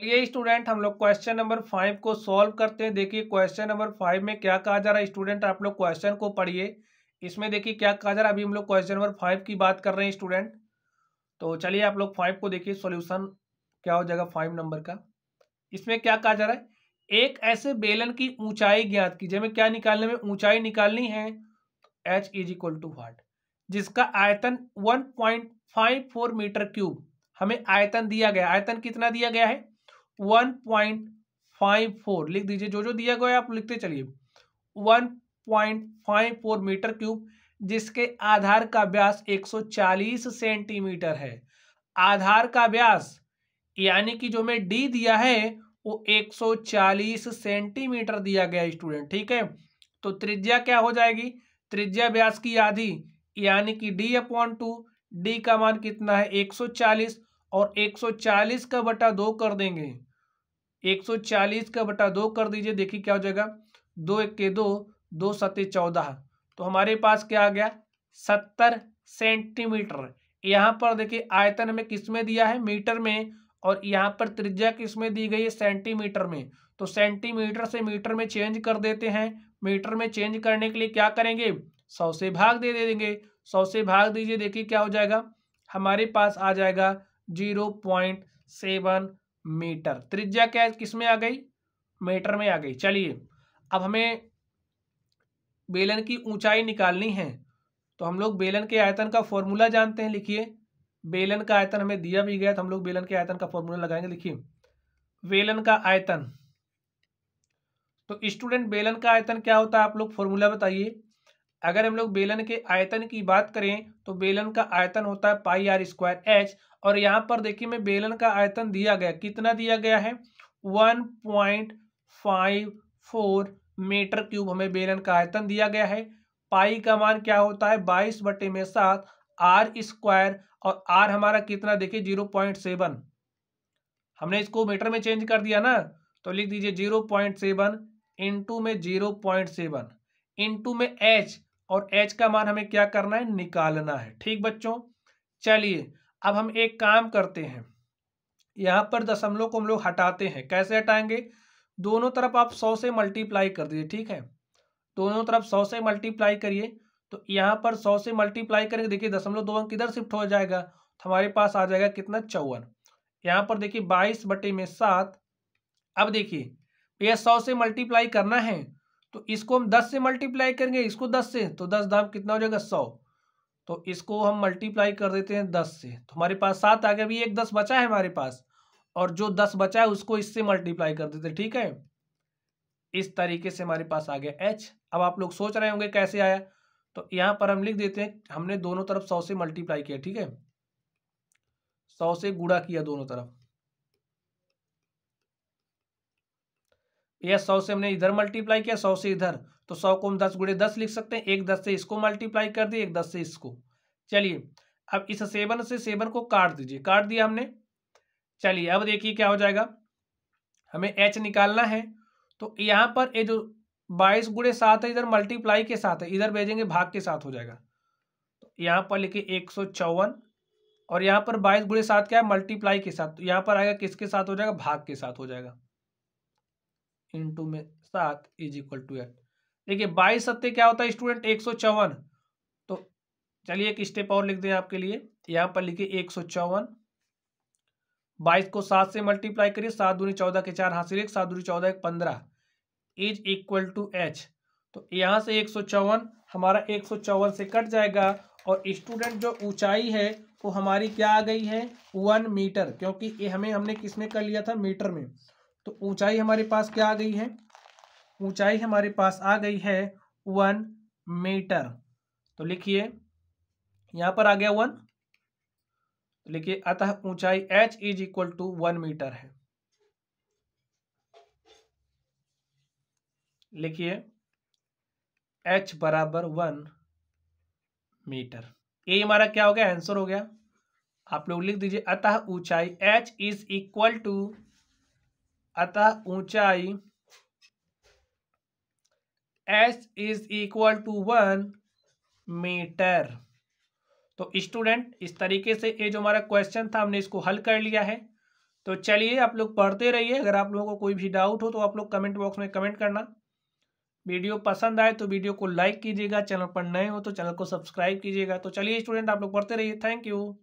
चलिए स्टूडेंट हम लोग क्वेश्चन नंबर फाइव को सॉल्व करते हैं देखिए क्वेश्चन नंबर फाइव में क्या कहा जा रहा है स्टूडेंट आप लोग क्वेश्चन को पढ़िए इसमें देखिए क्या कहा जा रहा है अभी हम लोग क्वेश्चन नंबर फाइव की बात कर रहे हैं स्टूडेंट तो चलिए आप लोग फाइव को देखिए सॉल्यूशन क्या हो जाएगा फाइव नंबर का इसमें क्या कहा जा रहा है एक ऐसे बेलन की ऊंचाई ज्ञात कीजिए हमें क्या निकालने में ऊंचाई निकालनी है H is equal to what जिसका आयतन 1.54 मीटर क्यूब हमें आयतन दिया गया आयतन कितना दिया गया है वन पॉइंट फाइव फोर लिख दीजिए जो जो दिया गया आप लिखते चलिए one point five four meter cube जिसके आधार का व्यास 140 सेंटीमीटर है आधार का व्यास यानी कि जो मैं डी दिया है वो 140 सेंटीमीटर दिया गया स्टूडेंट ठीक है तो त्रिज्या क्या हो जाएगी त्रिज्या व्यास की आधी यानी कि डी अपॉन टू डी का मान कितना है 140 और 140 का बटा दो कर देंगे एक सौ चालीस का बटा दो कर दीजिए देखिए क्या हो जाएगा दो एक के दो दो सत चौदह तो हमारे पास क्या आ गया सत्तर सेंटीमीटर यहाँ पर देखिए आयतन हमें किस में दिया है मीटर में और यहाँ पर त्रिज्या किस में दी गई है सेंटीमीटर में तो सेंटीमीटर से मीटर में चेंज कर देते हैं मीटर में चेंज करने के लिए क्या करेंगे सौ से भाग दे, दे देंगे सौ से भाग दीजिए देखिए क्या हो जाएगा हमारे पास आ जाएगा जीरो पॉइंट सेवन मीटर त्रिज्या क्या किस में आ गई मीटर में आ गई चलिए अब हमें बेलन की ऊंचाई निकालनी है तो हम लोग बेलन के आयतन का फॉर्मूला जानते हैं लिखिए बेलन का आयतन हमें दिया भी गया तो हम लोग बेलन के आयतन का फॉर्मूला लगाएंगे लिखिए बेलन का आयतन तो स्टूडेंट बेलन का आयतन क्या होता है आप लोग फॉर्मूला बताइए अगर हम लोग बेलन के आयतन की बात करें तो बेलन का आयतन होता है पाई आर स्क्वायर एच और यहाँ पर देखिए मैं बेलन का आयतन दिया गया कितना दिया गया है one point five four meter cube हमें बेलन का आयतन दिया गया है पाई का मान क्या होता है बाईस बटे में सात आर स्क्वायर और आर हमारा कितना देखिए जीरो पॉइंट सेवन हमने इसको मीटर में चेंज कर दिया ना तो लिख दीजिए जीरो पॉइंट सेवन इंटू में जीरो पॉइंट सेवन इंटू में एच और एच का मान हमें क्या करना है निकालना है ठीक बच्चों चलिए अब हम एक काम करते हैं यहाँ पर दशमलव को हम लोग हटाते हैं कैसे हटाएंगे दोनों तरफ आप सौ से मल्टीप्लाई कर दीजिए ठीक है दोनों तरफ सौ से मल्टीप्लाई करिए तो यहाँ पर सौ से मल्टीप्लाई करेंगे देखिए दशमलव दो अंक किधर शिफ्ट हो जाएगा तो हमारे पास आ जाएगा कितना चौवन यहाँ पर देखिए बाईस बटे में सात अब देखिए यह सौ से मल्टीप्लाई करना है तो इसको हम दस से मल्टीप्लाई करेंगे इसको दस से तो दस दाम कितना हो जाएगा सौ तो इसको हम मल्टीप्लाई कर देते हैं दस से तो हमारे पास सात आ गया अभी एक दस बचा है हमारे पास और जो दस बचा है उसको इससे मल्टीप्लाई कर देते ठीक है इस तरीके से हमारे पास आ गया एच अब आप लोग सोच रहे होंगे कैसे आया तो यहाँ पर हम लिख देते हैं हमने दोनों तरफ सौ से मल्टीप्लाई किया ठीक है सौ से गुड़ा किया दोनों तरफ ये सौ से हमने इधर मल्टीप्लाई किया सौ से इधर तो सौ को हम दस गुड़े दस लिख सकते हैं एक दस से इसको मल्टीप्लाई कर दिए एक दस से इसको चलिए अब इस सेवन से सेवन को काट दीजिए काट दिया हमने चलिए अब देखिए क्या हो जाएगा हमें एच निकालना है तो यहाँ पर ये जो बाईस गुड़े सात है इधर मल्टीप्लाई के साथ है इधर भेजेंगे भाग के साथ हो जाएगा तो यहाँ पर लिखे एक सौ चौवन और यहाँ पर बाईस गुड़े सात क्या है मल्टीप्लाई के साथ तो यहाँ पर आएगा किसके साथ हो जाएगा भाग के साथ हो जाएगा इंटू में सात इज इक्वल टू एट देखिए बाईस सत्य क्या होता है स्टूडेंट एक सौ चौवन तो चलिए एक स्टेप और लिख दें आपके लिए यहाँ पर लिखिए एक सौ चौवन बाईस को सात से मल्टीप्लाई करिए सात दूनी चौदह के चार हासिल एक सात दूनी चौदह एक पंद्रह इज इक्वल टू एच तो यहाँ से एक सौ चौवन हमारा एक सौ चौवन से कट जाएगा और स्टूडेंट जो ऊंचाई है वो हमारी क्या आ गई है वन मीटर क्योंकि ये हमें हमने किसमें कर लिया था मीटर में तो ऊंचाई हमारे पास क्या आ गई है ऊंचाई हमारे पास आ गई है वन मीटर तो लिखिए यहां पर आ गया वन तो लिखिए अतः ऊंचाई H is equal to one meter है लिखिए एच बराबर वन मीटर ये हमारा क्या हो गया आंसर हो गया आप लोग लिख दीजिए अतः ऊंचाई एच इज इक्वल टू अतः ऊंचाई H is equal to one meter तो स्टूडेंट इस तरीके से ये जो हमारा क्वेश्चन था हमने इसको हल कर लिया है तो चलिए आप लोग पढ़ते रहिए अगर आप लोगों को कोई भी डाउट हो तो आप लोग कमेंट बॉक्स में कमेंट करना वीडियो पसंद आए तो वीडियो को लाइक कीजिएगा चैनल पर नए हो तो चैनल को सब्सक्राइब कीजिएगा तो चलिए स्टूडेंट आप लोग पढ़ते रहिए थैंक यू